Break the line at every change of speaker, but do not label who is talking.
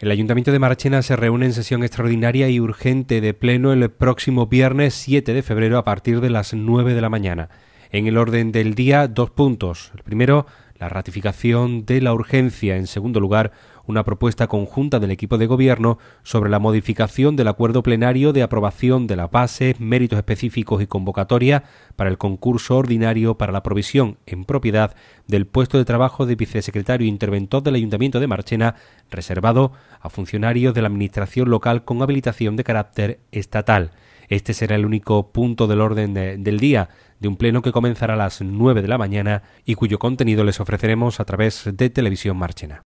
El Ayuntamiento de Marchena se reúne en sesión extraordinaria y urgente de pleno el próximo viernes 7 de febrero a partir de las 9 de la mañana en el orden del día dos puntos. El primero, la ratificación de la urgencia. En segundo lugar, una propuesta conjunta del equipo de gobierno sobre la modificación del acuerdo plenario de aprobación de la base, méritos específicos y convocatoria para el concurso ordinario para la provisión en propiedad del puesto de trabajo de vicesecretario e interventor del Ayuntamiento de Marchena, reservado a funcionarios de la Administración local con habilitación de carácter estatal. Este será el único punto del orden del día de un pleno que comenzará a las 9 de la mañana y cuyo contenido les ofreceremos a través de Televisión Marchena.